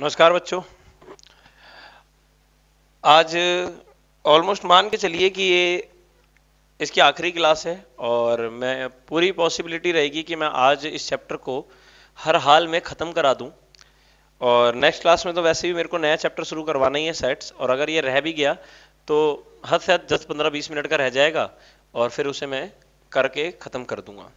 नमस्कार बच्चों आज ऑलमोस्ट मान के चलिए कि ये इसकी आखिरी क्लास है और मैं पूरी पॉसिबिलिटी रहेगी कि मैं आज इस चैप्टर को हर हाल में ख़त्म करा दूं और नेक्स्ट क्लास में तो वैसे भी मेरे को नया चैप्टर शुरू करवाना ही है सेट्स और अगर ये रह भी गया तो हद से हद दस पंद्रह बीस मिनट का रह जाएगा और फिर उसे मैं करके ख़त्म कर दूंगा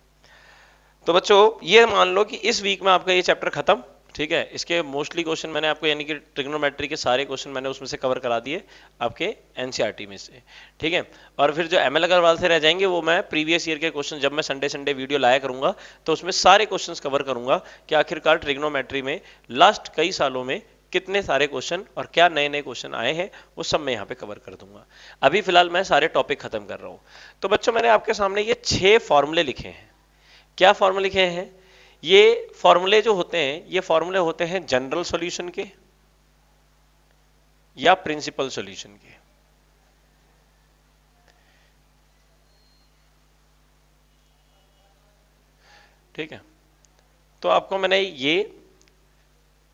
तो बच्चों ये मान लो कि इस वीक में आपका ये चैप्टर ख़त्म ठीक है इसके मोस्टली क्वेश्चन मैंने आपको यानी कि ट्रिग्नोमेट्री के सारे क्वेश्चन मैंने उसमें से कवर करा दिए आपके एनसीईआरटी e में से ठीक है और फिर जो एम एल अग्रवाल से रह जाएंगे वो मैं प्रीवियस ईयर के क्वेश्चन जब मैं संडे संडे वीडियो लाया करूंगा तो उसमें सारे क्वेश्चन कवर करूंगा कि आखिरकार ट्रिग्नोमेट्री में लास्ट कई सालों में कितने सारे क्वेश्चन और क्या नए नए क्वेश्चन आए हैं वो सब मैं यहाँ पे कवर कर दूंगा अभी फिलहाल मैं सारे टॉपिक खत्म कर रहा हूँ तो बच्चों मैंने आपके सामने ये छह फॉर्मूले लिखे हैं क्या फॉर्मूले लिखे हैं ये फॉर्मूले जो होते हैं ये फॉर्मूले होते हैं जनरल सॉल्यूशन के या प्रिंसिपल सॉल्यूशन के ठीक है तो आपको मैंने ये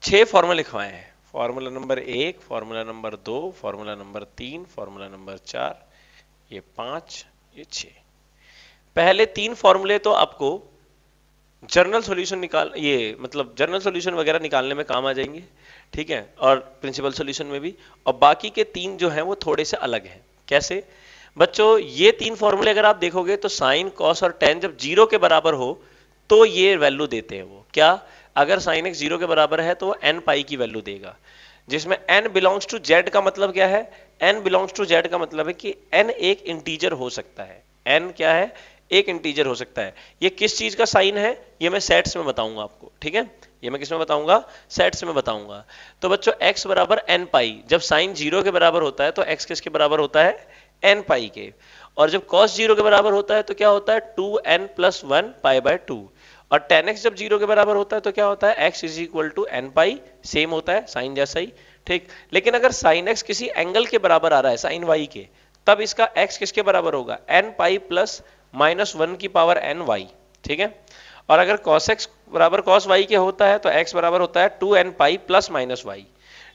छह फॉर्मूले लिखवाए हैं फॉर्मूला नंबर एक फॉर्मूला नंबर दो फॉर्मूला नंबर तीन फॉर्मूला नंबर चार ये पांच ये छह पहले तीन फॉर्मूले तो आपको जर्नल सॉल्यूशन निकाल ये मतलब जर्नल सॉल्यूशन वगैरह निकालने में काम आ जाएंगे ठीक है और प्रिंसिपल सॉल्यूशन में भी और बाकी के तीन जो हैं वो थोड़े से अलग हैं कैसे बच्चों ये तीन फॉर्मूले अगर आप देखोगे तो साइन कॉस और टेन जब जीरो के बराबर हो तो ये वैल्यू देते हैं वो क्या अगर साइन एक्स जीरो के बराबर है तो एन पाई की वैल्यू देगा जिसमें एन बिलोंग्स टू जेड का मतलब क्या है एन बिलोंग्स टू जेड का मतलब है कि एन एक इंटीजर हो सकता है एन क्या है एक इंटीजर हो सकता है ये किस चीज का साइन है ये मैं सेट्स में बताऊंगा आपको ठीक है ये मैं किस में बताऊंगा सेट्स में बताऊंगा तो बच्चों एक्स बराबर एन पाई जब साइन जीरो के बराबर होता है तो एक्स किसके बराबर होता है एन पाई के और जब कॉस जीरो के बराबर होता है तो क्या होता है two n plus one pi by two और टेन एक्स जब जीरो के बराबर होता है तो क्या होता है x is equal to n pi same होता है साइन जैसा ही ठीक लेकिन अगर साइन एक्स किसी एंगल के बराबर आ रहा है साइन वाई के तब इसका एक्स किसके बराबर होगा n pi plus minus one की पावर एन वाई ठीक है और अगर कॉस एक्स बराबर कॉस वाई के होता है तो एक्स बराबर होता है two n pi plus minus y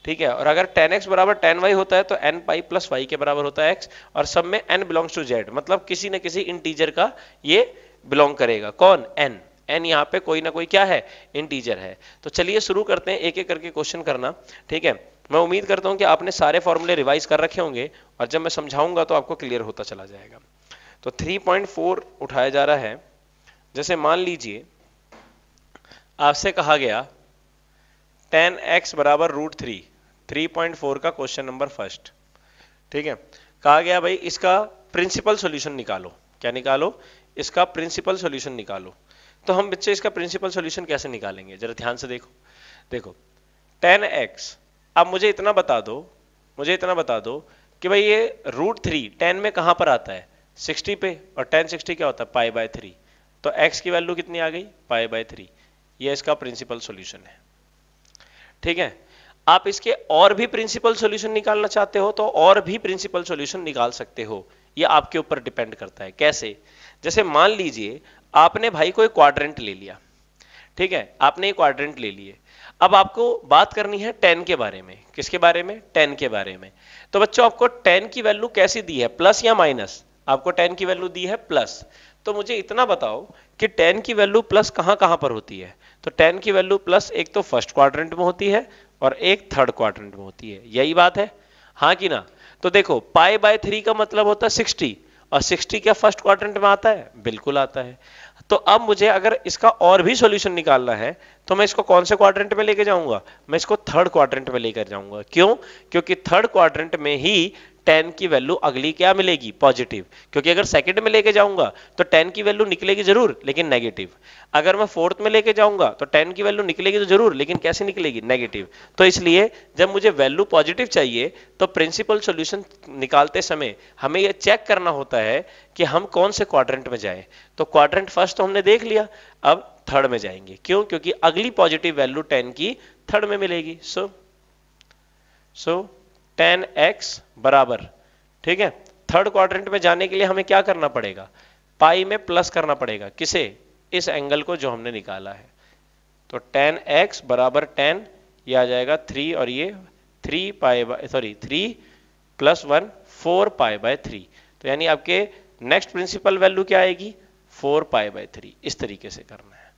ठीक है और अगर टेन एक्स बराबर टेन वाई होता है तो एन पाई प्लस वाई के बराबर होता है एक्स और सब में एन बिलोंग्स टू जेड मतलब किसी न किसी इंटीजर का ये बिलोंग करेगा कौन एन एन यहाँ पे कोई ना कोई क्या है इंटीजर है तो चलिए शुरू करते हैं एक एक करके क्वेश्चन करना ठीक है मैं उम्मीद करता हूँ कि आपने सारे फॉर्मूले रिवाइज कर रखे होंगे और जब मैं समझाऊंगा तो आपको क्लियर होता चला जाएगा तो 3.4 उठाया जा रहा है जैसे मान लीजिए आपसे कहा गया टेन एक्स बराबर रूट थ्री थ्री का क्वेश्चन नंबर फर्स्ट ठीक है कहा गया भाई इसका प्रिंसिपल सॉल्यूशन निकालो क्या निकालो इसका प्रिंसिपल सॉल्यूशन निकालो तो हम बच्चे इसका प्रिंसिपल सॉल्यूशन कैसे निकालेंगे जरा ध्यान से देखो देखो टेन एक्स अब मुझे इतना बता दो मुझे इतना बता दो कि भाई ये रूट थ्री टेन में कहां पर आता है 60 पे और टेन सिक्सटी क्या होता है पाई बाय थ्री तो x की वैल्यू कितनी आ गई पाई बाय थ्री ये इसका प्रिंसिपल सॉल्यूशन है ठीक है आप इसके और भी प्रिंसिपल सॉल्यूशन निकालना चाहते हो तो और भी प्रिंसिपल सॉल्यूशन निकाल सकते हो ये आपके ऊपर डिपेंड करता है कैसे जैसे मान लीजिए आपने भाई को एक क्वाड्रेंट ले लिया ठीक है आपने एक क्वाड्रेंट ले लिए अब आपको बात करनी है टेन के बारे में किसके बारे में टेन के बारे में तो बच्चों आपको टेन की वैल्यू कैसी दी है प्लस या माइनस आपको टेन की वैल्यू दी है प्लस तो मुझे इतना बताओ कि टेन की वैल्यू प्लस कहां कहां पर होती है तो टेन की वैल्यू प्लस एक तो फर्स्ट क्वाड्रेंट में होती है और एक थर्ड क्वाड्रेंट में होती है यही बात है हाँ कि ना तो देखो पाई बाय थ्री का मतलब होता है सिक्सटी और सिक्सटी क्या फर्स्ट क्वाड्रेंट में आता है बिल्कुल आता है तो अब मुझे अगर इसका और भी सॉल्यूशन निकालना है तो मैं इसको कौन से क्वाड्रेंट में लेकर जाऊंगा मैं इसको थर्ड क्वाड्रेंट में लेकर जाऊंगा क्यों क्योंकि थर्ड क्वाड्रेंट में ही टेन की वैल्यू अगली क्या मिलेगी पॉजिटिव क्योंकि अगर सेकंड में लेके जाऊंगा तो टेन की वैल्यू निकलेगी जरूर लेकिन नेगेटिव अगर मैं फोर्थ में लेके जाऊंगा तो टेन की वैल्यू निकलेगी तो जरूर लेकिन कैसे निकलेगी नेगेटिव तो इसलिए जब मुझे वैल्यू पॉजिटिव चाहिए तो प्रिंसिपल सोल्यूशन निकालते समय हमें यह चेक करना होता है कि हम कौन से क्वाड्रेंट में जाए तो क्वाड्रेंट फर्स्ट तो हमने देख लिया अब थर्ड में जाएंगे क्यों क्योंकि अगली पॉजिटिव वैल्यू टेन की थर्ड में मिलेगी so so, so so, tan x बराबर ठीक है थर्ड क्वाड्रेंट में जाने के लिए हमें क्या करना पड़ेगा पाई में प्लस करना पड़ेगा किसे इस एंगल को जो हमने निकाला है तो टेन एक्स बराबर टेन ये आ जाएगा थ्री और ये three pi by sorry three plus one four pi by three तो यानी आपके नेक्स्ट प्रिंसिपल वैल्यू क्या आएगी फोर पाई बाय थ्री इस तरीके से करना है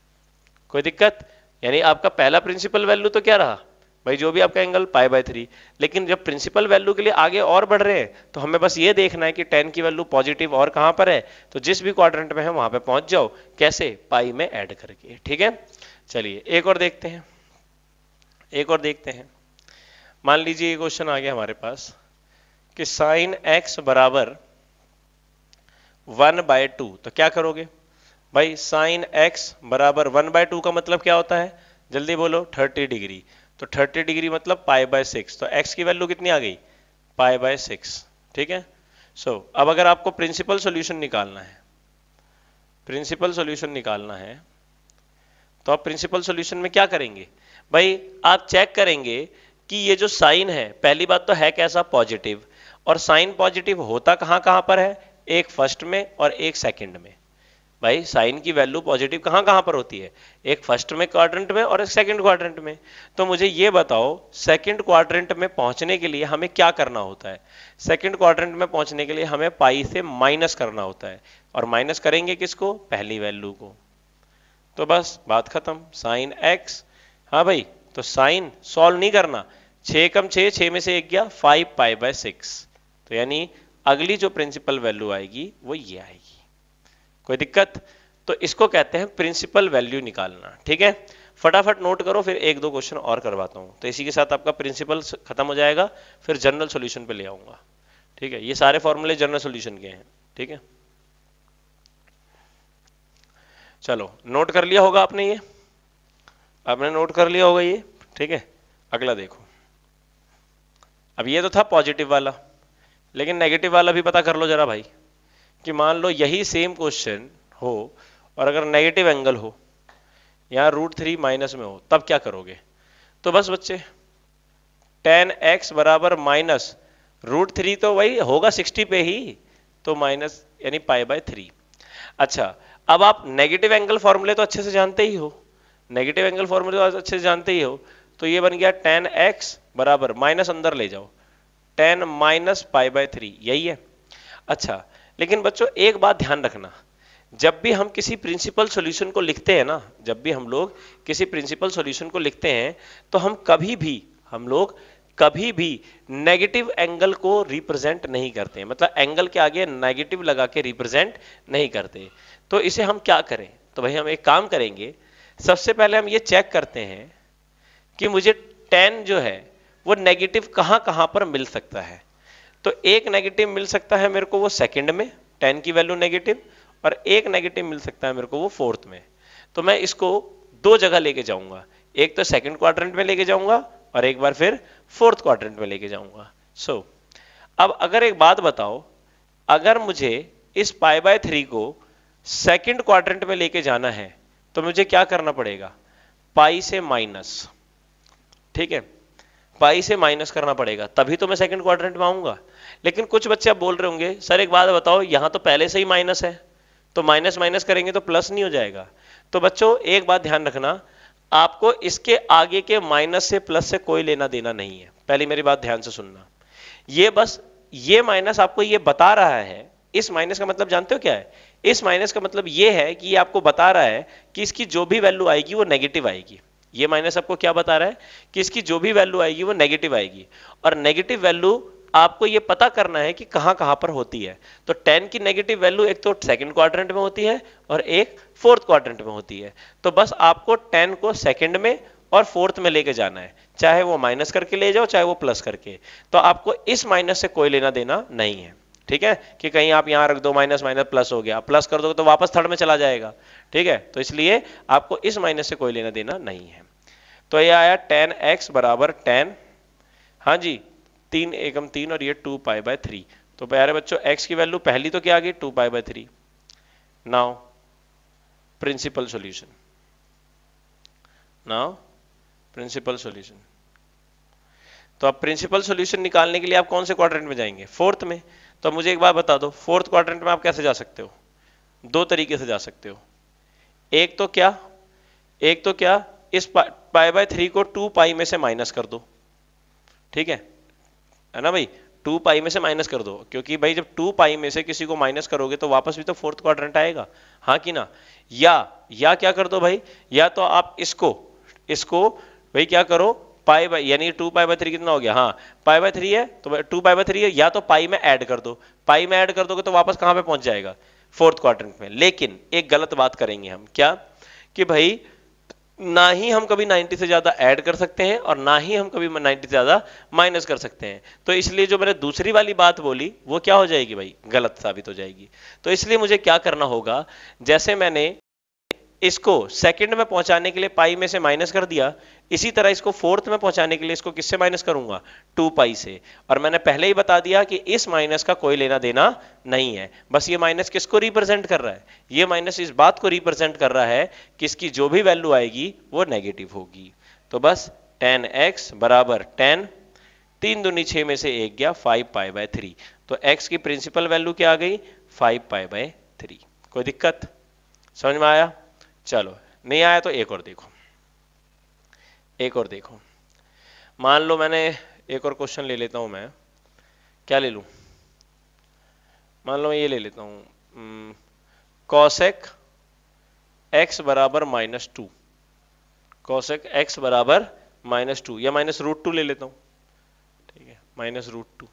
कोई दिक्कत यानी आपका पहला प्रिंसिपल वैल्यू तो क्या रहा भाई जो भी आपका एंगल पाई बाय थ्री लेकिन जब प्रिंसिपल वैल्यू के लिए आगे और बढ़ रहे हैं तो हमें बस ये देखना है कि टेन की वैल्यू पॉजिटिव और कहां पर है तो जिस भी क्वाड्रेंट में है वहां पर पहुंच जाओ कैसे पाई में ऐड करके ठीक है चलिए एक और देखते हैं एक और देखते हैं मान लीजिए ये क्वेश्चन आ गया हमारे पास कि साइन एक्स बराबर वन बाय टू तो क्या करोगे भाई साइन एक्स बराबर वन बाय टू का मतलब क्या होता है जल्दी बोलो थर्टी डिग्री तो 30 डिग्री मतलब पाई बाय सिक्स तो x की वैल्यू कितनी आ गई पाई बाय सिक्स ठीक है सो so, अब अगर आपको प्रिंसिपल सॉल्यूशन निकालना है प्रिंसिपल सॉल्यूशन निकालना है तो आप प्रिंसिपल सॉल्यूशन में क्या करेंगे भाई आप चेक करेंगे कि ये जो साइन है पहली बात तो है कैसा पॉजिटिव और साइन पॉजिटिव होता कहां कहां पर है एक फर्स्ट में और एक सेकेंड में भाई साइन की वैल्यू पॉजिटिव कहां कहां पर होती है एक फर्स्ट में क्वाड्रेंट में और एक सेकंड क्वाड्रेंट में तो मुझे ये बताओ सेकंड क्वाड्रेंट में पहुंचने के लिए हमें क्या करना होता है सेकंड क्वाड्रेंट में पहुंचने के लिए हमें पाई से माइनस करना होता है और माइनस करेंगे किसको पहली वैल्यू को तो बस बात खत्म साइन एक्स हाँ भाई तो साइन सॉल्व नहीं करना छ कम छः छः में से एक गया फाइव पाई बाय सिक्स तो यानी अगली जो प्रिंसिपल वैल्यू आएगी वो ये आएगी कोई दिक्कत तो इसको कहते हैं प्रिंसिपल वैल्यू निकालना ठीक है फटाफट नोट करो फिर एक दो क्वेश्चन और करवाता हूं तो इसी के साथ आपका प्रिंसिपल खत्म हो जाएगा फिर जनरल सोल्यूशन पे ले आऊंगा ठीक है ये सारे फॉर्मूले जनरल सोल्यूशन के हैं ठीक है चलो नोट कर लिया होगा आपने ये आपने नोट कर लिया होगा ये ठीक है अगला देखो अब ये तो था पॉजिटिव वाला लेकिन नेगेटिव वाला भी पता कर लो जरा भाई कि मान लो यही सेम क्वेश्चन हो और अगर नेगेटिव एंगल हो या रूट थ्री माइनस में हो तब क्या करोगे तो बस बच्चे टेन एक्स बराबर माइनस रूट थ्री तो वही होगा सिक्सटी पे ही तो माइनस यानी पाई बाय थ्री अच्छा अब आप नेगेटिव एंगल फॉर्मूले तो अच्छे से जानते ही हो नेगेटिव एंगल फॉर्मूले तो अच्छे से जानते ही हो तो ये बन गया टेन एक्स बराबर माइनस अंदर ले जाओ tan minus pi by three यही है अच्छा लेकिन बच्चों एक बात ध्यान रखना जब भी हम किसी प्रिंसिपल सॉल्यूशन को लिखते हैं ना जब भी हम लोग किसी प्रिंसिपल सॉल्यूशन को लिखते हैं तो हम कभी भी हम लोग कभी भी नेगेटिव एंगल को रिप्रेजेंट नहीं करते मतलब एंगल के आगे नेगेटिव लगा के रिप्रेजेंट नहीं करते तो इसे हम क्या करें तो भाई हम एक काम करेंगे सबसे पहले हम ये चेक करते हैं कि मुझे टेन जो है वो नेगेटिव कहाँ कहाँ पर मिल सकता है तो एक नेगेटिव मिल सकता है मेरे को वो सेकंड में टेन की वैल्यू नेगेटिव और एक नेगेटिव मिल सकता है मेरे को वो फोर्थ में तो मैं इसको दो जगह लेके जाऊंगा एक तो सेकंड क्वाड्रेंट में लेके जाऊंगा और एक बार फिर फोर्थ क्वाड्रेंट में लेके जाऊंगा सो so, अब अगर एक बात बताओ अगर मुझे इस पाई बाय थ्री को सेकंड क्वाड्रेंट में लेके जाना है तो मुझे क्या करना पड़ेगा पाई से माइनस ठीक है पाई से माइनस करना पड़ेगा तभी तो मैं सेकंड क्वाड्रेंट में आऊंगा लेकिन कुछ बच्चे आप बोल रहे होंगे सर एक बात बताओ यहाँ तो पहले से ही माइनस है तो माइनस माइनस करेंगे तो प्लस नहीं हो जाएगा तो बच्चों एक बात ध्यान रखना आपको इसके आगे के माइनस से प्लस से कोई लेना देना नहीं है पहली मेरी बात ध्यान से सुनना ये बस ये माइनस आपको ये बता रहा है इस माइनस का मतलब जानते हो क्या है इस माइनस का मतलब ये है कि ये आपको बता रहा है कि इसकी जो भी वैल्यू आएगी वो नेगेटिव आएगी ये माइनस आपको क्या बता रहा है कि इसकी जो भी वैल्यू आएगी वो नेगेटिव आएगी और नेगेटिव वैल्यू आपको ये पता करना है कि कहां कहां पर होती है तो टेन की नेगेटिव वैल्यू एक तो सेकंड क्वाड्रेंट में होती है और एक फोर्थ क्वाड्रेंट में होती है तो बस आपको टेन को सेकंड में और फोर्थ में लेके जाना है चाहे वो माइनस करके ले जाओ चाहे वो प्लस करके तो आपको इस माइनस से कोई लेना देना नहीं है ठीक है कि कहीं आप यहां रख दो माइनस माइनस प्लस हो गया प्लस कर दो तो वापस थर्ड में चला जाएगा ठीक है तो इसलिए आपको इस माइनस से कोई लेना देना नहीं है तो ये आया टेन एक्स बराबर टेन हाँ जी तीन एकम तीन और ये टू पाई बाय थ्री तो प्यारे बच्चों एक्स की वैल्यू पहली तो क्या आ गई two pi by three now principal solution now principal solution तो अब प्रिंसिपल सॉल्यूशन निकालने के लिए आप कौन से क्वाड्रेंट में जाएंगे फोर्थ में तो मुझे एक बार बता दो फोर्थ क्वाड्रेंट में आप कैसे जा सकते हो दो तरीके से जा सकते हो एक तो क्या एक तो क्या इस पाई बाय थ्री को टू पाई में से माइनस कर दो ठीक है है ना भाई टू पाई में से माइनस कर दो क्योंकि भाई जब टू पाई में से किसी को माइनस करोगे तो वापस भी तो फोर्थ क्वाड्रेंट आएगा हाँ कि ना या या क्या कर दो भाई या तो आप इसको इसको भाई क्या करो पाई बाई यानी टू पाई बाई थ्री कितना हो गया हाँ पाई बाई थ्री है तो टू पाई बाई थ्री है या तो पाई में ऐड कर दो पाई में ऐड कर दोगे तो वापस कहाँ पे पहुंच जाएगा फोर्थ क्वार्टर में लेकिन एक गलत बात करेंगे हम क्या कि भाई ना ही हम कभी 90 से ज़्यादा ऐड कर सकते हैं और ना ही हम कभी 90 से ज़्यादा माइनस कर सकते हैं तो इसलिए जो मैंने दूसरी वाली बात बोली वो क्या हो जाएगी भाई गलत साबित हो जाएगी तो इसलिए मुझे क्या करना होगा जैसे मैंने इसको सेकंड में पहुंचाने के लिए पाई में से माइनस कर दिया इसी तरह इसको फोर्थ में पहुंचाने के लिए इसको किससे माइनस करूंगा टू पाई से और मैंने पहले ही बता दिया कि इस माइनस का कोई लेना देना नहीं है बस ये माइनस किसको रिप्रेजेंट कर रहा है ये माइनस इस बात को रिप्रेजेंट कर रहा है कि इसकी जो भी वैल्यू आएगी वो नेगेटिव होगी तो बस टेन एक्स बराबर टेन तीन दुनी छ में से एक गया फाइव पाई बाय थ्री तो एक्स की प्रिंसिपल वैल्यू क्या आ गई फाइव पाई बाय थ्री कोई दिक्कत समझ में आया चलो नहीं आया तो एक और देखो एक और देखो मान लो मैंने एक और क्वेश्चन ले लेता हूं मैं क्या ले लू मान लो मैं ये ले लेता हूं कॉसेक एक्स बराबर माइनस टू कॉसेक एक्स बराबर माइनस टू या माइनस रूट टू ले लेता हूं ठीक है माइनस रूट टू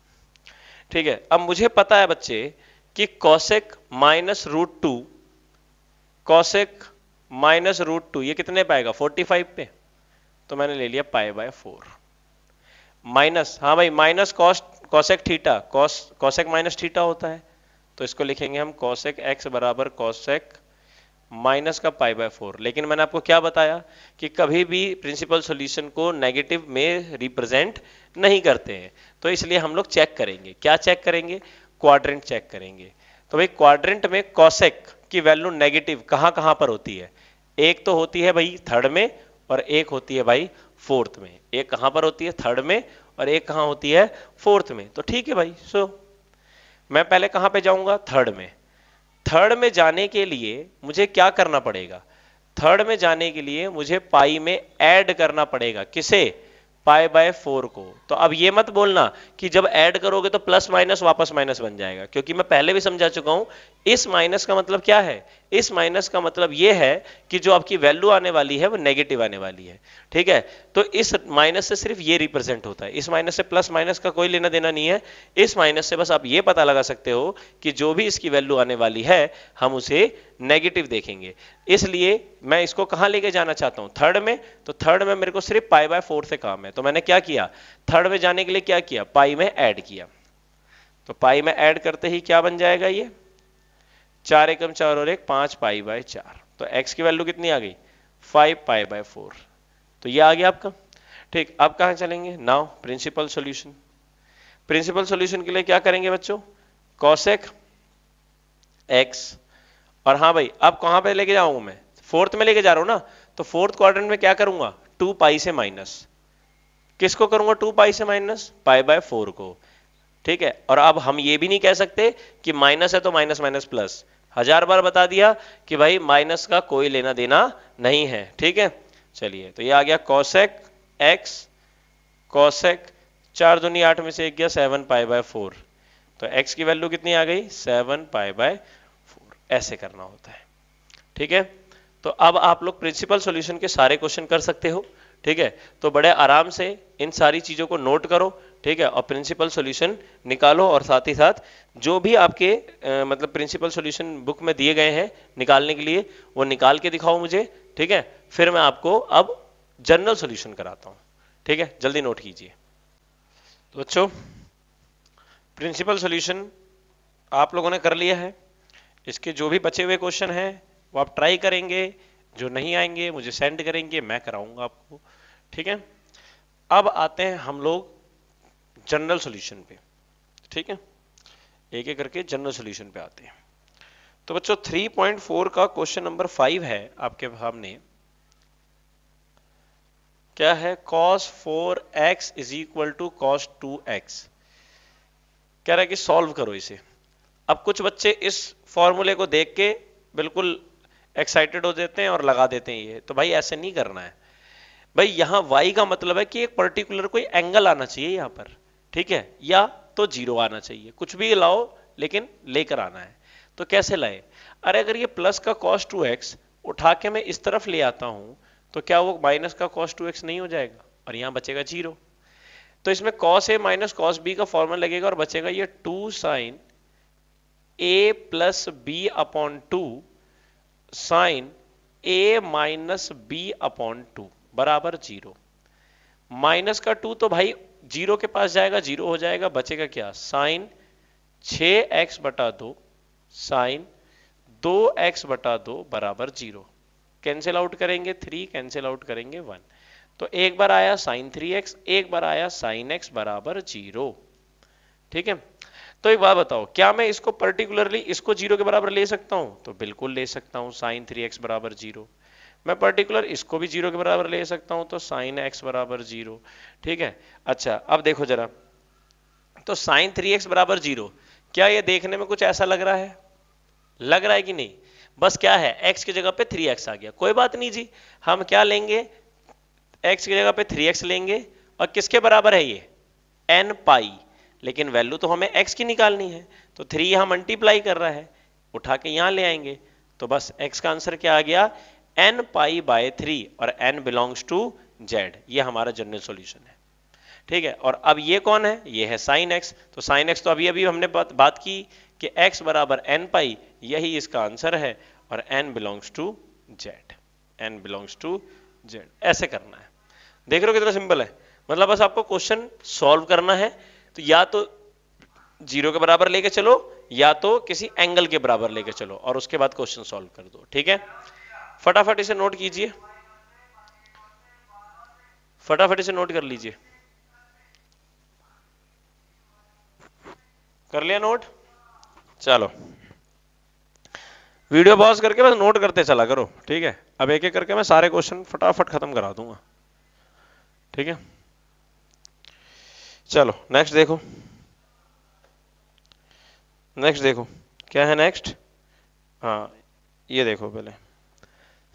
ठीक है अब मुझे पता है बच्चे कि cosec minus root two cosec minus root two ये कितने पाएगा 45 पे तो मैंने ले लिया पाए बाय फोर माइनस हाँ भाई minus cos cosec theta cos cosec minus theta होता है तो इसको लिखेंगे हम कॉसेक एक्स बराबर कॉसेक माइनस का पाई बाय फोर लेकिन मैंने आपको क्या बताया कि कभी भी प्रिंसिपल सॉल्यूशन को नेगेटिव में रिप्रेजेंट नहीं करते हैं तो इसलिए हम लोग चेक करेंगे क्या चेक करेंगे क्वाड्रेंट चेक करेंगे तो भाई क्वाड्रेंट में कॉसेक की वैल्यू नेगेटिव कहां कहां पर होती है एक तो होती है भाई थर्ड में और एक होती है भाई फोर्थ में एक कहां पर होती है थर्ड में और एक कहां होती है फोर्थ में तो ठीक है भाई सो so, मैं पहले कहां पे जाऊंगा थर्ड में थर्ड में जाने के लिए मुझे क्या करना पड़ेगा थर्ड में जाने के लिए मुझे पाई में ऐड करना पड़ेगा किसे पाई बाय फोर को तो अब ये मत बोलना कि जब ऐड करोगे तो प्लस माइनस वापस माइनस बन जाएगा क्योंकि मैं पहले भी समझा चुका हूं इस माइनस का मतलब क्या है इस माइनस का मतलब यह है कि जो आपकी वैल्यू आने वाली है वो नेगेटिव आने वाली है ठीक है तो इस माइनस से सिर्फ ये रिप्रेजेंट होता है इस माइनस से प्लस माइनस का कोई लेना देना नहीं है इस माइनस से बस आप ये पता लगा सकते हो कि जो भी इसकी वैल्यू आने वाली है हम उसे नेगेटिव देखेंगे इसलिए मैं इसको कहां लेके जाना चाहता हूं थर्ड में तो थर्ड में मेरे को सिर्फ पाई बाय फोर से काम है तो मैंने क्या किया थर्ड में जाने के लिए क्या किया पाई में एड किया तो पाई में एड करते ही क्या बन जाएगा ये चार एकम चार और एक पांच पाई बाय चार तो एक्स की वैल्यू कितनी आ गई फाइव पाई बाय फोर तो ये आ गया आपका ठीक अब कहा चलेंगे now principal solution principal solution के लिए क्या करेंगे बच्चों कॉसेक एक्स और हाँ भाई अब कहां पे लेके जाऊंगा मैं फोर्थ में लेके जा रहा हूं ना तो फोर्थ क्वार में क्या करूंगा टू पाई से माइनस किसको करूंगा टू पाई से माइनस पाई बाय फोर को ठीक है और अब हम ये भी नहीं कह सकते कि माइनस है तो माइनस माइनस प्लस हजार बार बता दिया कि भाई माइनस का कोई लेना देना नहीं है ठीक है चलिए तो ये आ गया कॉसेक एक्स कॉसेक चार दुनिया आठ में से एक गया सेवन पाई बाय फोर तो एक्स की वैल्यू कितनी आ गई सेवन पाई बाय फोर ऐसे करना होता है ठीक है तो अब आप लोग प्रिंसिपल सॉल्यूशन के सारे क्वेश्चन कर सकते हो ठीक है तो बड़े आराम से इन सारी चीजों को नोट करो ठीक है और प्रिंसिपल सॉल्यूशन निकालो और साथ ही साथ जो भी आपके आ, मतलब प्रिंसिपल सॉल्यूशन बुक में दिए गए हैं निकालने के लिए वो निकाल के दिखाओ मुझे ठीक है फिर मैं आपको अब जनरल सॉल्यूशन कराता हूँ ठीक है जल्दी नोट कीजिए तो बच्चों प्रिंसिपल सॉल्यूशन आप लोगों ने कर लिया है इसके जो भी बचे हुए क्वेश्चन हैं वो आप ट्राई करेंगे जो नहीं आएंगे मुझे सेंड करेंगे मैं कराऊंगा आपको ठीक है अब आते हैं हम लोग जनरल सोल्यूशन पे ठीक है एक एक करके जनरल सोल्यूशन पे आते हैं तो बच्चों 3.4 का क्वेश्चन नंबर फाइव है आपके सामने क्या है cos 4x x is equal to cos two कह रहा है कि सॉल्व करो इसे अब कुछ बच्चे इस फॉर्मूले को देख के बिल्कुल एक्साइटेड हो जाते हैं और लगा देते हैं ये तो भाई ऐसे नहीं करना है भाई यहां y का मतलब है कि एक पर्टिकुलर कोई एंगल आना चाहिए यहां पर ठीक है या तो जीरो आना चाहिए कुछ भी लाओ लेकिन लेकर आना है तो कैसे लाए अरे अगर ये प्लस का कॉस्ट टू एक्स उठा के मैं इस तरफ ले आता हूं तो क्या वो माइनस का कॉस्ट टू एक्स नहीं हो जाएगा और यहां बचेगा जीरो तो इसमें cos A minus cos B का फॉर्मल लगेगा और बचेगा ये two sine A plus B upon two sine A minus B upon two बराबर जीरो माइनस का टू तो भाई जीरो के पास जाएगा जीरो हो जाएगा बचेगा क्या साइन छ एक्स बटा दो साइन दो एक्स बटा दो बराबर जीरो कैंसिल आउट करेंगे थ्री कैंसिल आउट करेंगे वन तो एक बार आया साइन थ्री एक्स एक बार आया साइन एक्स बराबर जीरो ठीक है तो एक बात बताओ क्या मैं इसको पर्टिकुलरली इसको जीरो के बराबर ले सकता हूं तो बिल्कुल ले सकता हूं साइन थ्री एक्स बराबर जीरो मैं पर्टिकुलर इसको भी जीरो के बराबर ले सकता हूं तो साइन एक्स बराबर जीरो ठीक है अच्छा अब देखो जरा तो साइन थ्री एक्स बराबर जीरो क्या यह देखने में कुछ ऐसा लग रहा है लग रहा है कि नहीं बस क्या है x की जगह पे 3x आ गया कोई बात नहीं जी हम क्या लेंगे x की जगह पे 3x लेंगे और किसके बराबर है ये n पाई लेकिन वैल्यू तो हमें x की निकालनी है तो 3 यहां मल्टीप्लाई कर रहा है उठा के यहां ले आएंगे तो बस x का आंसर क्या आ गया एन पाई बाय थ्री और एन बिलोंग्स टू जेड ये हमारा जनरल सॉल्यूशन है ठीक है और अब ये कौन है ये है साइन एक्स तो साइन एक्स तो अभी अभी हमने बात, बात की कि एक्स बराबर एन पाई यही इसका आंसर है और n belongs to Z n belongs to Z ऐसे करना है देख रहे हो कितना सिंपल है मतलब बस आपको क्वेश्चन सॉल्व करना है तो या तो जीरो के बराबर लेके चलो या तो किसी एंगल के बराबर लेके चलो और उसके बाद क्वेश्चन सॉल्व कर दो ठीक है फटाफट इसे नोट कीजिए फटाफट इसे नोट कर लीजिए कर लिया नोट चलो वीडियो पॉज करके बस नोट करते चला करो ठीक है अब एक एक करके मैं सारे क्वेश्चन फटाफट खत्म करा दूंगा ठीक है चलो नेक्स्ट देखो नेक्स्ट देखो क्या है नेक्स्ट हाँ ये देखो पहले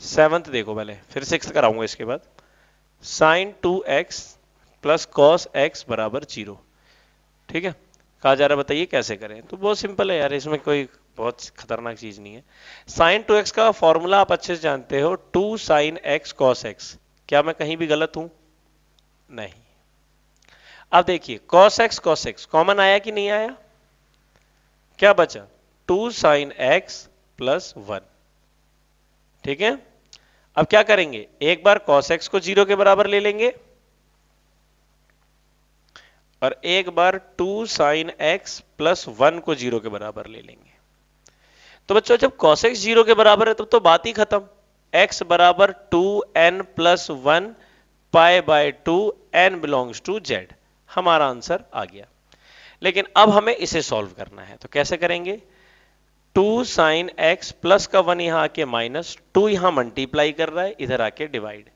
सेवंथ देखो पहले फिर सिक्स कराऊंगा इसके बाद sine two x plus cos x बराबर जीरो ठीक है कहा जा रहा है बताइए कैसे करें तो बहुत सिंपल है यार इसमें कोई बहुत खतरनाक चीज नहीं है साइन टू एक्स का फॉर्मूला आप अच्छे से जानते हो two sine x cos x क्या मैं कहीं भी गलत हूं नहीं अब देखिए cos x cos x common आया कि नहीं आया क्या बचा two sine x plus one ठीक है अब क्या करेंगे एक बार cos x को जीरो के बराबर ले लेंगे और एक बार 2 sin x प्लस वन को जीरो के बराबर ले लेंगे तो बच्चों जब cos x जीरो के बराबर है तब तो, तो बात ही खत्म x बराबर 2n plus one pi by two n belongs to Z हमारा आंसर आ गया लेकिन अब हमें इसे सॉल्व करना है तो कैसे करेंगे टू साइन एक्स प्लस का वन यहां आके माइनस टू यहां मल्टीप्लाई कर रहा है इधर आके डिवाइड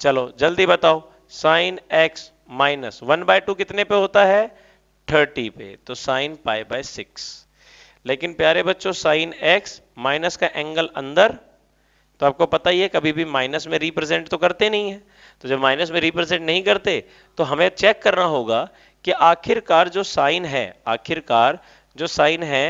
चलो जल्दी बताओ sine x minus one by two कितने पे होता है थर्टी पे तो साइन पाई बाय सिक्स लेकिन प्यारे बच्चों साइन एक्स माइनस का एंगल अंदर तो आपको पता ही है कभी भी माइनस में रिप्रेजेंट तो करते नहीं है तो जब माइनस में रिप्रेजेंट नहीं करते तो हमें चेक करना होगा कि आखिरकार जो साइन है आखिरकार जो साइन है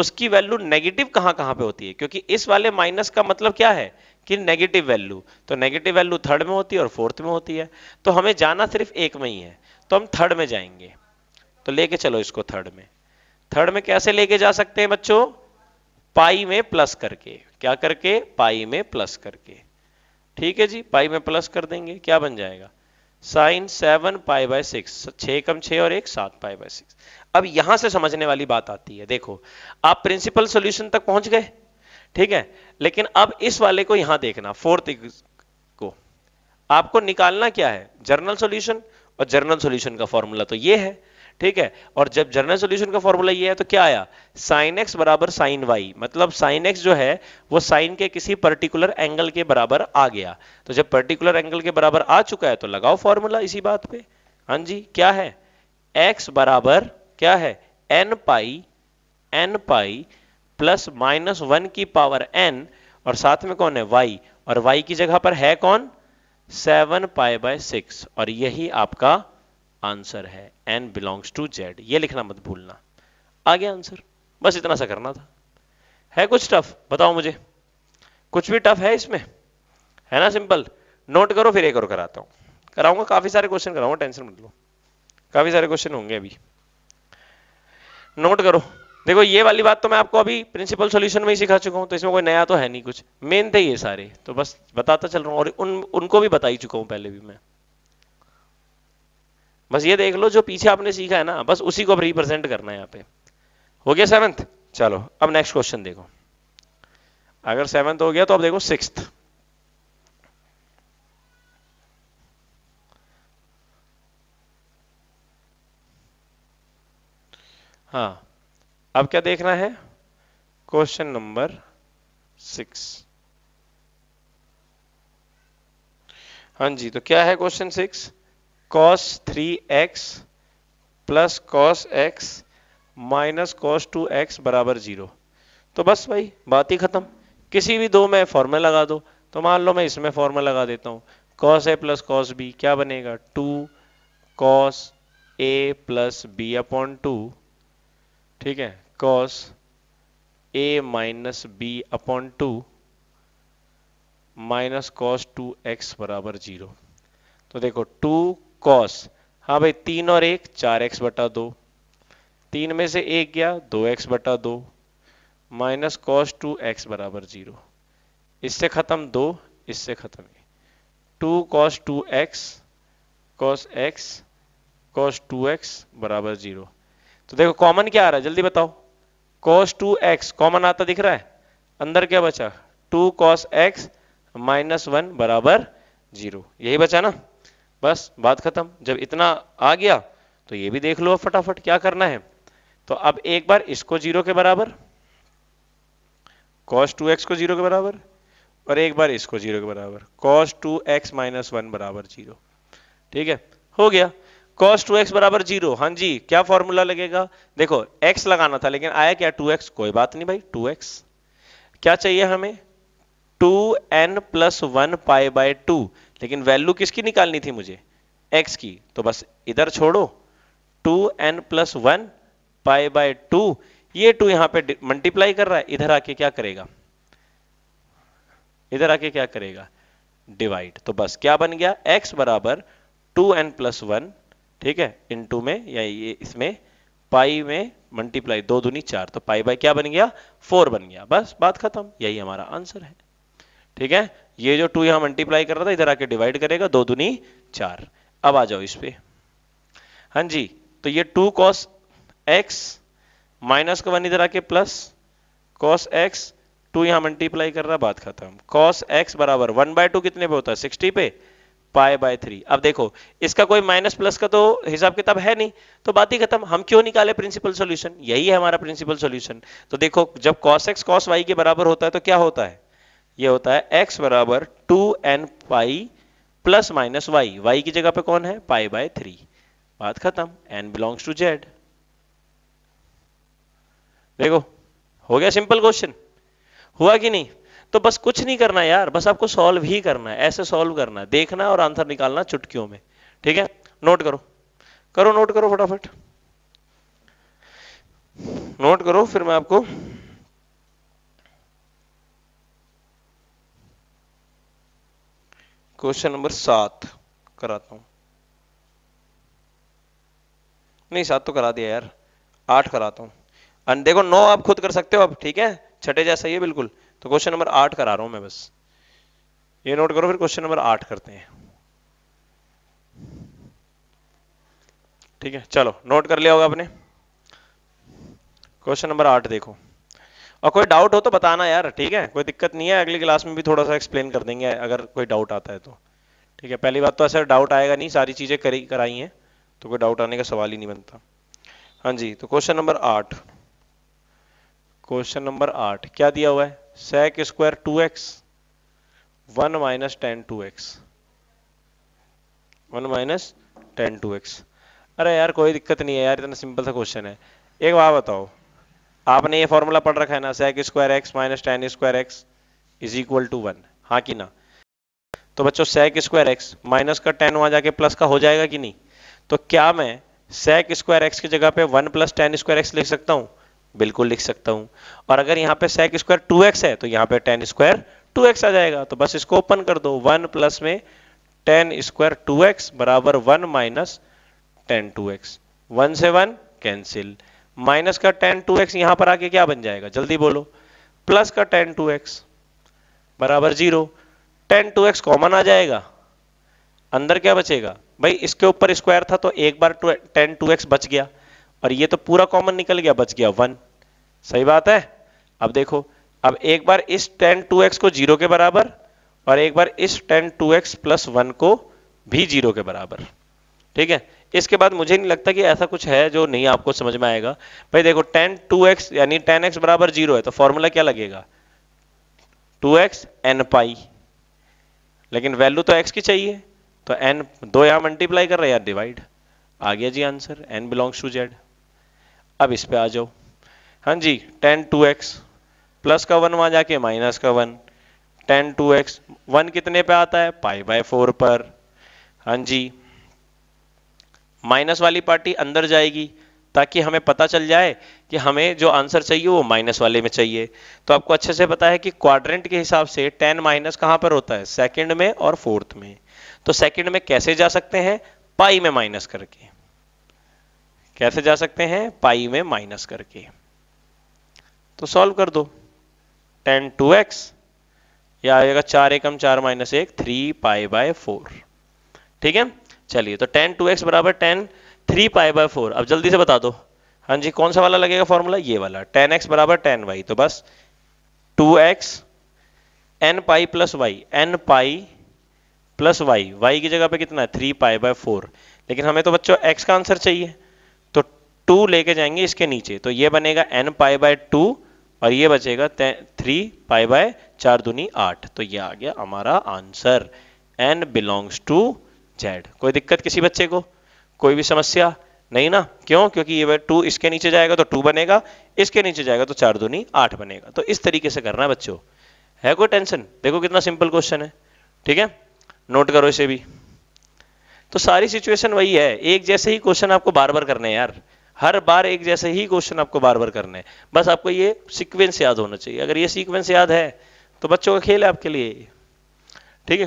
उसकी वैल्यू नेगेटिव कहां कहां पे होती है क्योंकि इस वाले माइनस का मतलब क्या है कि नेगेटिव वैल्यू तो नेगेटिव वैल्यू थर्ड में होती है और फोर्थ में होती है तो हमें जाना सिर्फ एक में ही है तो हम थर्ड में जाएंगे तो लेके चलो इसको थर्ड में थर्ड में कैसे लेके जा सकते हैं बच्चों पाई में प्लस करके क्या करके पाई में प्लस करके ठीक है जी पाई में प्लस कर देंगे क्या बन जाएगा sine seven pi by six छ कम छ और एक सात पाई बाय सिक्स अब यहां से समझने वाली बात आती है देखो आप प्रिंसिपल सॉल्यूशन तक पहुंच गए ठीक है लेकिन अब इस वाले को यहां देखना फोर्थ को आपको निकालना क्या है जर्नल सॉल्यूशन और जर्नल सॉल्यूशन का फॉर्मूला तो ये है ठीक है और जब जनरल सोल्यूशन का फॉर्मूला ये है तो क्या आया साइन एक्स बराबर साइन वाई मतलब साइन एक्स जो है वो साइन के किसी पर्टिकुलर एंगल के बराबर आ गया तो जब पर्टिकुलर एंगल के बराबर आ चुका है तो लगाओ फॉर्मूला इसी बात पे हाँ जी क्या है एक्स बराबर क्या है n pi n pi plus minus one की पावर एन और साथ में कौन है वाई और वाई की जगह पर है कौन सेवन पाई बाय सिक्स और यही आपका आंसर है एन बिलोंग्स टू जेड ये लिखना मत भूलना आ गया आंसर बस इतना सा करना था है कुछ टफ बताओ मुझे कुछ भी टफ है इसमें है ना सिंपल नोट करो फिर एक और कराता हूँ कराऊंगा काफी सारे क्वेश्चन कराऊंगा टेंशन मत लो काफी सारे क्वेश्चन होंगे अभी नोट करो देखो ये वाली बात तो मैं आपको अभी प्रिंसिपल सॉल्यूशन में ही सिखा चुका हूं तो इसमें कोई नया तो है नहीं कुछ मेन थे ये सारे तो बस बताता चल रहा हूं और उन उनको भी बता ही चुका हूं पहले भी मैं बस ये देख लो जो पीछे आपने सीखा है ना बस उसी को रिप्रेजेंट करना है यहाँ पे हो गया सेवंथ चलो अब नेक्स्ट क्वेश्चन देखो अगर सेवंथ हो गया तो अब देखो सिक्स हाँ अब क्या देखना है क्वेश्चन नंबर सिक्स हाँ जी तो क्या है question six cos three x plus cos x minus cos two x बराबर जीरो तो बस भाई बात ही खत्म किसी भी दो में फॉर्मूला लगा दो तो मान लो मैं इसमें फॉर्मूला लगा देता हूँ cos A plus cos B क्या बनेगा two cos A plus B upon two ठीक है cos A minus B upon two minus cos two x बराबर जीरो तो देखो टू कॉस हाँ भाई तीन और एक चार एक्स बटा दो तीन में से एक गया दो एक्स बटा दो माइनस कॉस टू एक्स बराबर जीरो इससे खत्म दो इससे खत्म two cos two x cos x cos two x बराबर जीरो तो देखो कॉमन क्या आ रहा है जल्दी बताओ कॉस टू एक्स कॉमन आता दिख रहा है अंदर क्या बचा two cos x minus one बराबर जीरो यही बचा ना बस बात खत्म जब इतना आ गया तो ये भी देख लो फटाफट क्या करना है तो अब एक बार इसको जीरो के बराबर कॉस टू एक्स को जीरो के बराबर और एक बार इसको जीरो के बराबर cos two x minus one बराबर जीरो ठीक है हो गया कॉस टू एक्स बराबर जीरो हाँ जी क्या फॉर्मूला लगेगा देखो एक्स लगाना था लेकिन आया क्या टू एक्स कोई बात नहीं भाई टू एक्स क्या चाहिए हमें two n plus one pi by two लेकिन वैल्यू किसकी निकालनी थी मुझे एक्स की तो बस इधर छोड़ो two n plus one pi by two ये टू यहां पे मल्टीप्लाई कर रहा है इधर आके क्या करेगा इधर आके क्या करेगा डिवाइड तो बस क्या बन गया x बराबर टू एन प्लस वन ठीक है इन टू में या ये इसमें पाई में मल्टीप्लाई दो दूनी चार तो पाई बाय क्या बन गया फोर बन गया बस बात खत्म यही हमारा आंसर है ठीक है ये जो टू यहां मल्टीप्लाई कर रहा था इधर आके डिवाइड करेगा दो दुनी चार अब आ जाओ इस पे हां जी तो ये टू कॉस एक्स माइनस का वन इधर आके प्लस कॉस एक्स टू यहां मल्टीप्लाई कर रहा बात खत्म कॉस एक्स बराबर वन बाय टू कितने पे होता है सिक्सटी पे पाए बाय थ्री अब देखो इसका कोई माइनस प्लस का तो हिसाब किताब है नहीं तो बात ही खत्म हम क्यों निकाले प्रिंसिपल सॉल्यूशन यही है हमारा प्रिंसिपल सॉल्यूशन तो देखो जब कॉस एक्स कॉस वाई के बराबर होता है तो क्या होता है ये होता है x बराबर two n pi plus minus y y की जगह पे कौन है पाई बाय थ्री बात खत्म एन बिलोंग्स टू जेड देखो हो गया सिंपल क्वेश्चन हुआ कि नहीं तो बस कुछ नहीं करना यार बस आपको सॉल्व ही करना है ऐसे सॉल्व करना है देखना और आंसर निकालना चुटकियों में ठीक है नोट करो करो नोट करो फटाफट नोट करो फिर मैं आपको क्वेश्चन नंबर सात कराता हूं नहीं सात तो करा दिया यार आठ कराता हूं अन देखो नौ आप खुद कर सकते हो आप ठीक है छठे जैसा ही है बिल्कुल तो क्वेश्चन नंबर आठ करा रहा हूं मैं बस ये नोट करो फिर क्वेश्चन नंबर आठ करते हैं ठीक है चलो नोट कर लिया होगा आपने क्वेश्चन नंबर आठ देखो और कोई डाउट हो तो बताना यार ठीक है कोई दिक्कत नहीं है अगली क्लास में भी थोड़ा सा एक्सप्लेन कर देंगे अगर कोई डाउट आता है तो ठीक है पहली बात तो ऐसा डाउट आएगा नहीं सारी चीज़ें करी कराई हैं तो कोई डाउट आने का सवाल ही नहीं बनता हाँ जी तो क्वेश्चन नंबर आठ क्वेश्चन नंबर आठ क्या दिया हुआ है sec square two x one minus tan two x one minus tan two x अरे यार कोई दिक्कत नहीं है यार इतना सिंपल सा क्वेश्चन है एक बात बताओ आपने ये फॉर्मूला पढ़ रखा है ना sec square x minus tan square x is equal to one हाँ कि ना तो बच्चों सेक स्क्वायर एक्स माइनस का टेन वहां जाके प्लस का हो जाएगा कि नहीं तो क्या मैं सेक स्क्वायर एक्स की जगह पे one plus tan square x लिख सकता हूँ बिल्कुल लिख सकता हूँ और अगर यहाँ पे सेक स्क्वायर टू एक्स है तो यहाँ पे टेन स्क्वायर टू एक्स आ जाएगा तो बस इसको ओपन कर दो वन प्लस में टेन स्क्वायर टू एक्स बराबर one minus tan two x one से वन कैंसिल माइनस का टेन टू एक्स यहां पर आके क्या बन जाएगा जल्दी बोलो प्लस का टेन टू एक्स बराबर zero tan two x common आ जाएगा अंदर क्या बचेगा भाई इसके ऊपर स्क्वायर था तो एक बार टेन टू एक्स बच गया और ये तो पूरा कॉमन निकल गया बच गया वन सही बात है अब देखो अब एक बार इस टेन टू एक्स को जीरो के बराबर और एक बार इस tan two x plus one को भी जीरो के बराबर ठीक है इसके बाद मुझे नहीं लगता कि ऐसा कुछ है जो नहीं आपको समझ में आएगा भाई देखो टेन टू एक्स यानी टेन एक्स बराबर जीरो है तो फॉर्मूला क्या लगेगा टू एक्स एन पाई लेकिन वैल्यू तो x की चाहिए तो n दो यहां मल्टीप्लाई कर रहे हैं यार डिवाइड आ गया जी answer n belongs to Z अब इस पे आ जाओ हाँ जी टेन टू एक्स प्लस का वन वहां जाके माइनस का one tan two x one कितने पे आता है पाई बाय फोर पर हाँ जी माइनस वाली पार्टी अंदर जाएगी ताकि हमें पता चल जाए कि हमें जो आंसर चाहिए वो माइनस वाले में चाहिए तो आपको अच्छे से पता है कि क्वाड्रेंट के हिसाब से टेन माइनस कहां पर होता है सेकंड में और फोर्थ में तो सेकंड में कैसे जा सकते हैं पाई में माइनस करके कैसे जा सकते हैं पाई में माइनस करके तो सॉल्व कर दो टेन टू एक्स या आएगा चार एकम चार माइनस एक थ्री पाई बाय फोर ठीक है चलिए तो टेन टू एक्स बराबर tan three pi by four अब जल्दी से बता दो हाँ जी कौन सा वाला लगेगा फॉर्मूला ये वाला टेन एक्स बराबर टेन वाई तो बस two x n pi plus y n pi plus y y की जगह पे कितना है थ्री पाई बाय फोर लेकिन हमें तो बच्चों एक्स का आंसर चाहिए तो टू लेके जाएंगे इसके नीचे तो ये बनेगा एन पाई बाय टू और ये बचेगा थ्री पाई बाय चार दुनी आठ तो ये आ गया हमारा answer n belongs to z कोई दिक्कत किसी बच्चे को कोई भी समस्या नहीं ना क्यों क्योंकि ये टू इसके नीचे जाएगा तो टू बनेगा इसके नीचे जाएगा तो चार दूनी आठ बनेगा तो इस तरीके से करना है बच्चों है कोई टेंशन देखो कितना सिंपल क्वेश्चन है ठीक है नोट करो इसे भी तो सारी सिचुएशन वही है एक जैसे ही क्वेश्चन आपको बार बार करने हैं यार हर बार एक जैसे ही क्वेश्चन आपको बार बार करने हैं बस आपको ये सीक्वेंस याद होना चाहिए अगर ये सीक्वेंस याद है तो बच्चों का खेल है आपके लिए ठीक है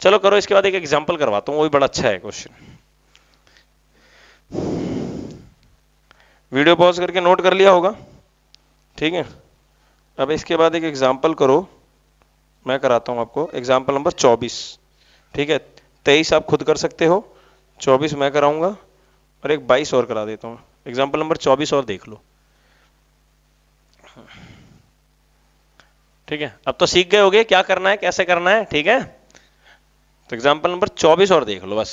चलो करो इसके बाद एक एग्जाम्पल करवाता हूँ वो भी बड़ा अच्छा है क्वेश्चन वीडियो पॉज करके नोट कर लिया होगा ठीक है अब इसके बाद एक एग्जाम्पल करो मैं कराता हूँ आपको एग्जाम्पल नंबर चौबीस ठीक है तेईस आप खुद कर सकते हो चौबीस मैं कराऊंगा और एक बाईस और करा देता हूँ एग्जाम्पल नंबर चौबीस और देख लो ठीक है अब तो सीख गए होगे क्या करना है कैसे करना है ठीक है तो एग्जाम्पल नंबर चौबीस और देख लो बस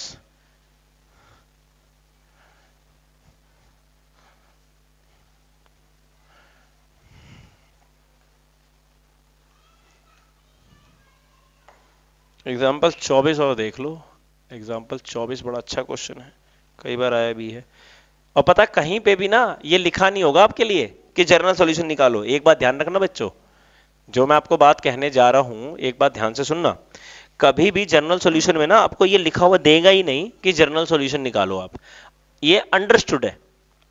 एग्जाम्पल चौबीस और देख लो एग्जाम्पल चौबीस बड़ा अच्छा क्वेश्चन है कई बार आया भी है और पता कहीं पे भी ना ये लिखा नहीं होगा आपके लिए कि जर्नल सॉल्यूशन निकालो एक बात ध्यान रखना बच्चों जो मैं आपको बात कहने जा रहा हूं एक बात ध्यान से सुनना कभी भी जनरल सॉल्यूशन में ना आपको ये लिखा हुआ देगा ही नहीं कि जनरल सॉल्यूशन निकालो आप ये अंडरस्टूड है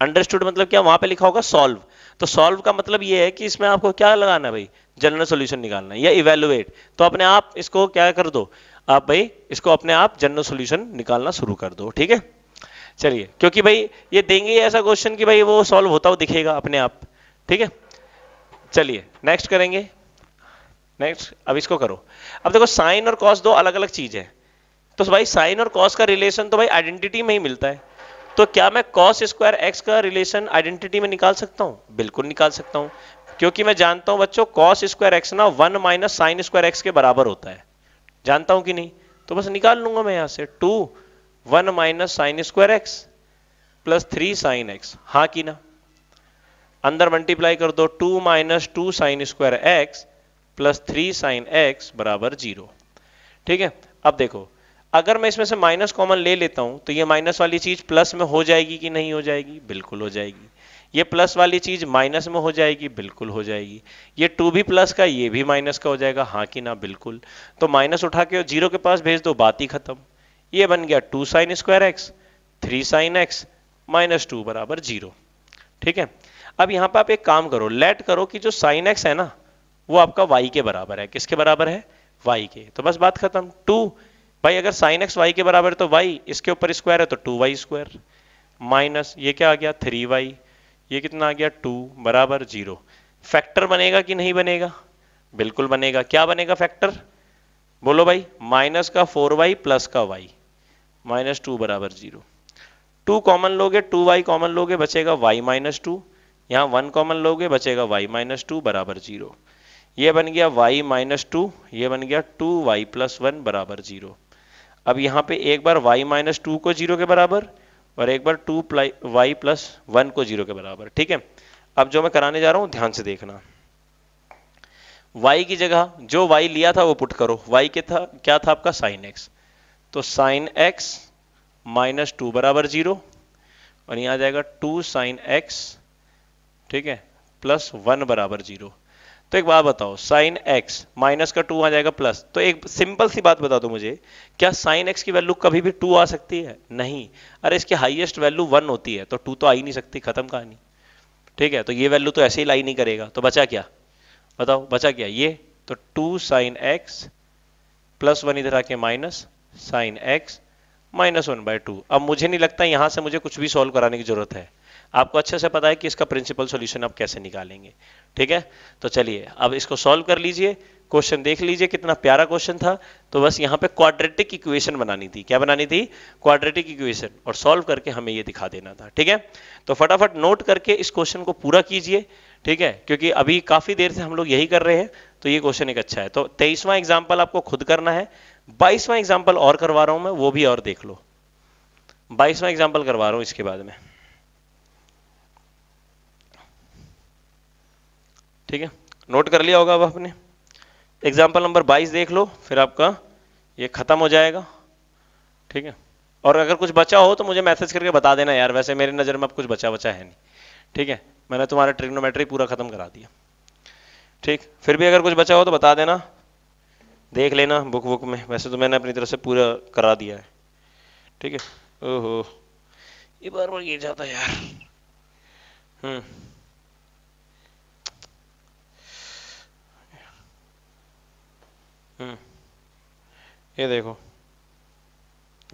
अंडरस्टूड मतलब क्या वहां पे लिखा होगा सॉल्व तो सॉल्व का मतलब ये है कि इसमें आपको क्या लगाना है भाई जनरल सॉल्यूशन निकालना या इवेलुएट तो अपने आप इसको क्या कर दो आप भाई इसको अपने आप जनरल सोल्यूशन निकालना शुरू कर दो ठीक है चलिए क्योंकि भाई ये देंगे ऐसा क्वेश्चन कि भाई वो सॉल्व होता हुआ दिखेगा अपने आप ठीक है चलिए नेक्स्ट करेंगे नेक्स्ट अब इसको करो अब देखो साइन और कॉस दो अलग अलग चीज है तो भाई साइन और कॉस का रिलेशन तो भाई आइडेंटिटी में ही मिलता है तो क्या मैं कॉस स्क्वायर एक्स का रिलेशन आइडेंटिटी में निकाल सकता हूँ बिल्कुल निकाल सकता हूँ क्योंकि मैं जानता हूँ बच्चों कॉस स्क्वायर एक्स ना one minus sine square x के बराबर होता है जानता हूँ कि नहीं तो बस निकाल लूंगा मैं यहां से two one minus sine square x plus three sine x हाँ कि ना अंदर मल्टीप्लाई कर दो two minus two sine square x plus three sine x बराबर जीरो ठीक है अब देखो अगर मैं इसमें से माइनस कॉमन ले लेता हूं तो ये माइनस वाली चीज प्लस में हो जाएगी कि नहीं हो जाएगी बिल्कुल हो जाएगी ये प्लस वाली चीज माइनस में हो जाएगी बिल्कुल हो जाएगी ये टू भी प्लस का ये भी माइनस का हो जाएगा हाँ कि ना बिल्कुल तो माइनस उठा के जीरो के पास भेज दो बात ही खत्म ये बन गया two sine square x three sine x minus two बराबर जीरो ठीक है अब यहां पर आप एक काम करो लेट करो कि जो साइन एक्स है ना वो आपका वाई के बराबर है किसके बराबर है वाई के तो बस बात खत्म टू भाई अगर साइन एक्स वाई के बराबर तो वाई इसके ऊपर स्क्वायर है तो टू वाई स्क्वायर माइनस ये क्या आ गया थ्री वाई ये कितना आ गया टू बराबर जीरो फैक्टर बनेगा कि नहीं बनेगा बिल्कुल बनेगा क्या बनेगा फैक्टर बोलो भाई माइनस का फोर वाई प्लस का वाई माइनस टू बराबर जीरो टू कॉमन लोगे टू वाई कॉमन लोगे बचेगा वाई माइनस टू यहाँ वन कॉमन लोगे बचेगा वाई माइनस टू बराबर जीरो ये बन गया वाई माइनस टू ये बन गया टू वाई प्लस वन बराबर जीरो अब यहाँ पे एक बार वाई माइनस टू को जीरो के बराबर और एक बार टू वाई प्लस वन को जीरो के बराबर ठीक है अब जो मैं कराने जा रहा हूँ ध्यान से देखना y की जगह जो y लिया था वो पुट करो y के था क्या था आपका साइन x तो साइन x माइनस टू बराबर जीरो और यहाँ आ जाएगा टू साइन x ठीक है प्लस वन बराबर जीरो तो एक बात बताओ साइन एक्स माइनस का टू आ जाएगा प्लस तो एक सिंपल सी बात बता दो मुझे क्या साइन एक्स की वैल्यू कभी भी टू आ सकती है नहीं अरे इसकी हाईएस्ट वैल्यू वन होती है तो टू तो आ ही नहीं सकती खत्म कहानी ठीक है तो ये वैल्यू तो ऐसे ही लाई नहीं करेगा तो बचा क्या बताओ बचा क्या ये तो two sine x plus one इधर आके minus sine x minus one by two अब मुझे नहीं लगता यहां से मुझे कुछ भी सॉल्व कराने की जरूरत है आपको अच्छे से पता है कि इसका प्रिंसिपल सॉल्यूशन आप कैसे निकालेंगे ठीक है तो चलिए अब इसको सॉल्व कर लीजिए क्वेश्चन देख लीजिए कितना प्यारा क्वेश्चन था तो बस यहाँ पे क्वाड्रेटिक इक्वेशन बनानी थी क्या बनानी थी क्वाड्रेटिक इक्वेशन और सॉल्व करके हमें ये दिखा देना था ठीक है तो फटाफट नोट करके इस क्वेश्चन को पूरा कीजिए ठीक है क्योंकि अभी काफ़ी देर से हम लोग यही कर रहे हैं तो ये क्वेश्चन एक अच्छा है तो तेईसवां एग्जाम्पल आपको खुद करना है बाईसवां एग्जाम्पल और करवा रहा हूं मैं वो भी और देख लो बाईसवां एग्जाम्पल करवा रहा हूँ इसके बाद में ठीक है नोट कर लिया होगा अब आपने एग्जाम्पल नंबर 22 देख लो फिर आपका ये ख़त्म हो जाएगा ठीक है और अगर कुछ बचा हो तो मुझे मैसेज करके बता देना यार वैसे मेरी नज़र में अब कुछ बचा बचा है नहीं ठीक है मैंने तुम्हारा ट्रिग्नोमेट्री पूरा ख़त्म करा दिया ठीक फिर भी अगर कुछ बचा हो तो बता देना देख लेना बुक बुक में वैसे तो मैंने अपनी तरफ से पूरा करा दिया है ठीक है ओहो ये बार बार गिर जाता है यार हम्म हम्म। ये देखो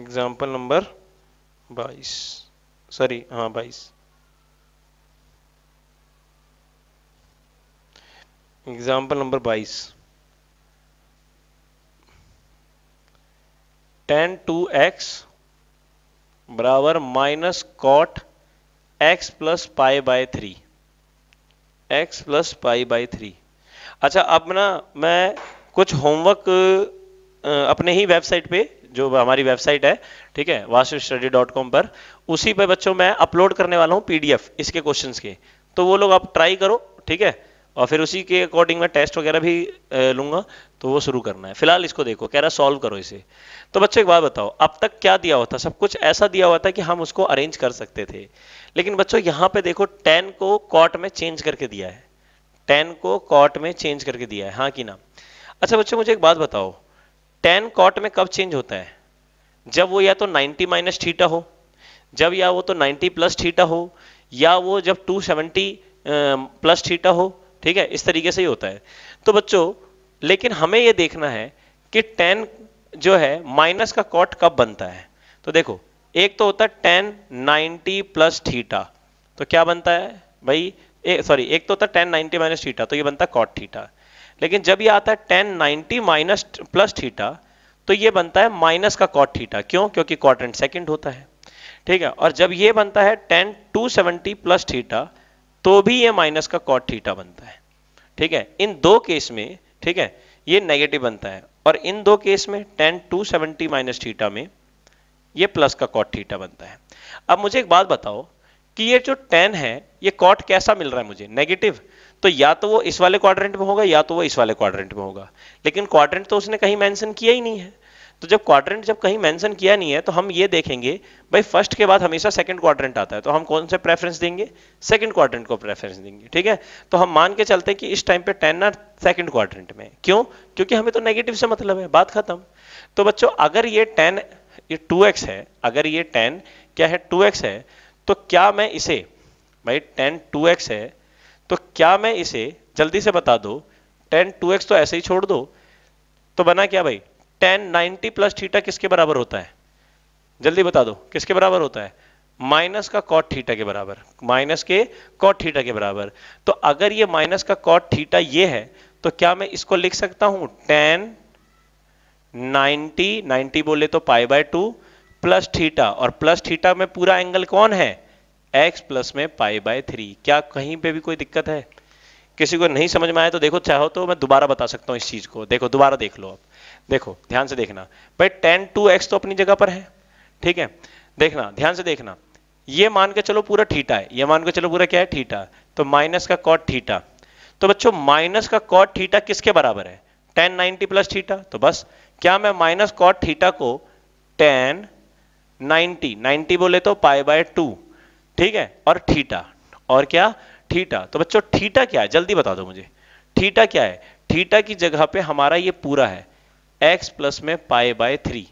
एग्जाम्पल नंबर बाईस सॉरी हाँ बाईस एग्जाम्पल नंबर बाईस टेन टू एक्स बराबर minus cot x plus pi by three x plus pi by three अच्छा अब ना मैं कुछ होमवर्क अपने ही वेबसाइट पे जो हमारी वेबसाइट है ठीक है वास्तु स्टडी डॉट कॉम पर उसी पे बच्चों मैं अपलोड करने वाला हूँ पीडीएफ इसके क्वेश्चंस के तो वो लोग आप ट्राई करो ठीक है और फिर उसी के अकॉर्डिंग मैं टेस्ट वगैरह भी लूंगा तो वो शुरू करना है फिलहाल इसको देखो कह रहा सॉल्व करो इसे तो बच्चों एक बात बताओ अब तक क्या दिया हुआ था सब कुछ ऐसा दिया हुआ था कि हम उसको अरेंज कर सकते थे लेकिन बच्चों यहाँ पे देखो टेन को कॉट में चेंज करके दिया है टेन को कॉट में चेंज करके दिया है हाँ कि ना अच्छा बच्चों मुझे एक बात बताओ टेन कॉट में कब चेंज होता है जब वो या तो 90 माइनस थीटा हो जब या वो तो 90 प्लस थीटा हो या वो जब 270 प्लस थीटा हो ठीक है इस तरीके से ही होता है तो बच्चों लेकिन हमें ये देखना है कि टेन जो है माइनस का कॉट कब बनता है तो देखो एक तो होता है टेन नाइन्टी प्लस थीटा तो क्या बनता है भाई सॉरी एक तो होता है टेन नाइन्टी माइनस थीटा तो ये बनता है कॉट थीटा लेकिन जब ये आता है tan ninety minus plus theta तो ये बनता है माइनस का कॉट थीटा क्यों क्योंकि कॉट एंड सेकेंड होता है ठीक है और जब ये बनता है tan two seventy plus theta तो भी ये माइनस का कॉट थीटा बनता है ठीक है इन दो केस में ठीक है ये नेगेटिव बनता है और इन दो केस में tan two seventy minus theta में ये प्लस का कॉट थीटा बनता है अब मुझे एक बात बताओ कि ये जो टेन है ये कॉट कैसा मिल रहा है मुझे नेगेटिव तो या तो वो इस वाले क्वाड्रेंट में होगा या तो वो इस वाले क्वाड्रेंट में होगा लेकिन क्वाड्रेंट तो उसने कहीं मेंशन किया ही नहीं है तो जब क्वाड्रेंट जब कहीं मेंशन किया नहीं है तो हम ये देखेंगे भाई फर्स्ट के बाद हमेशा सेकंड क्वाड्रेंट आता है तो हम कौन से प्रेफरेंस देंगे सेकंड क्वाड्रेंट को प्रेफरेंस देंगे ठीक है तो हम मान के चलते हैं कि इस टाइम पे टेनर सेकंड क्वाड्रेंट में क्यों क्योंकि हमें तो नेगेटिव से मतलब है बात खत्म तो बच्चों अगर ये टेन ये टू है अगर ये टेन क्या है टू है तो क्या मैं इसे भाई टेन टू है तो क्या मैं इसे जल्दी से बता दो टेन टू एक्स तो ऐसे ही छोड़ दो तो बना क्या भाई टेन नाइनटी प्लस थीटा किसके बराबर होता है जल्दी बता दो किसके बराबर होता है माइनस का कॉट थीटा के बराबर माइनस के कॉट थीटा के बराबर तो अगर ये माइनस का कॉट थीटा ये है तो क्या मैं इसको लिख सकता हूं टेन 90 90 बोले तो pi by two plus theta और प्लस थीटा में पूरा एंगल कौन है एक्स प्लस में पाई बाय थ्री क्या कहीं पे भी कोई दिक्कत है किसी को नहीं समझ में आया तो देखो चाहो तो मैं दोबारा बता सकता हूँ इस चीज़ को देखो दोबारा देख लो आप देखो ध्यान से देखना भाई टेन टू एक्स तो अपनी जगह पर है ठीक है देखना ध्यान से देखना ये मान के चलो पूरा ठीटा है ये मान के चलो पूरा क्या है ठीटा तो माइनस का कॉट ठीटा तो बच्चों माइनस का कॉट ठीटा किसके बराबर है टेन नाइनटी प्लस ठीटा तो बस क्या मैं माइनस कॉट ठीटा को टेन नाइनटी नाइनटी बोले तो पाई बाय टू ठीक है और थीटा और क्या थीटा तो बच्चों थीटा क्या है जल्दी बता दो मुझे थीटा क्या है थीटा की जगह पे हमारा ये पूरा है x प्लस में pi by three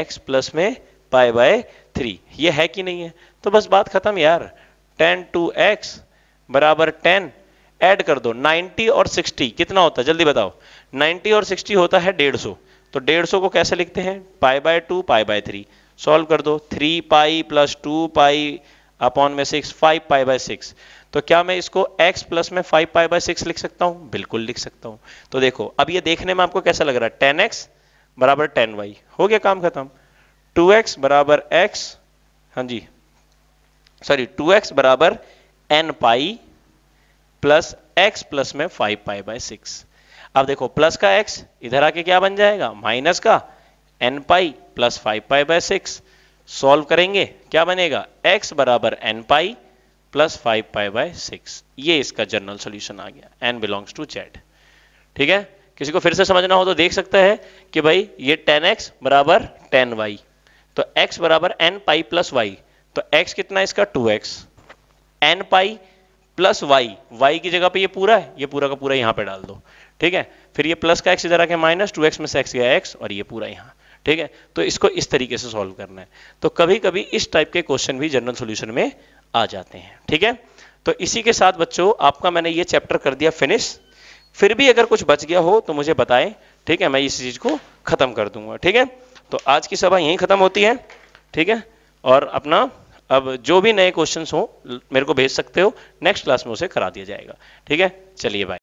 x plus में पाए बाय थ्री ये है कि नहीं है तो बस बात खत्म यार टेन टू एक्स बराबर टेन एड कर दो 90 और 60 कितना होता है जल्दी बताओ 90 और 60 होता है 150 तो 150 को कैसे लिखते हैं pi by two pi by three solve कर दो three pi plus two pi upon में six five pi by six तो क्या मैं इसको x प्लस में फाइव पाई बाय सिक्स लिख सकता हूं बिल्कुल लिख सकता हूं तो देखो अब ये देखने में आपको कैसा लग रहा है टेन एक्स बराबर टेन वाई हो गया काम खत्म टू एक्स बराबर एक्स हाँ जी सॉरी टू एक्स बराबर n pi plus x plus में फाइव पाई बाय सिक्स अब देखो प्लस का एक्स इधर आके क्या बन जाएगा माइनस का n pi plus five pi by six solve करेंगे क्या बनेगा x बराबर n pi plus five pi by six ये इसका जनरल सॉल्यूशन आ गया n बिलोंग्स टू z ठीक है किसी को फिर से समझना हो तो देख सकता है कि भाई ये टेन एक्स बराबर टेन वाई तो x बराबर एन पाई प्लस वाई तो x कितना है इसका 2x x n pi plus y y की जगह पे ये पूरा है ये पूरा का पूरा यहां पे डाल दो ठीक है फिर ये प्लस का एक्स इधर आके माइनस टू एक्स में से एक्स गया एक्स और ये पूरा यहां ठीक है तो इसको इस तरीके से सॉल्व करना है तो कभी कभी इस टाइप के क्वेश्चन भी जनरल सोल्यूशन में आ जाते हैं ठीक है तो इसी के साथ बच्चों आपका मैंने ये चैप्टर कर दिया फिनिश फिर भी अगर कुछ बच गया हो तो मुझे बताएं ठीक है मैं इस चीज को खत्म कर दूंगा ठीक है तो आज की सभा यहीं खत्म होती है ठीक है और अपना अब जो भी नए क्वेश्चंस हो मेरे को भेज सकते हो नेक्स्ट क्लास में उसे करा दिया जाएगा ठीक है चलिए बाय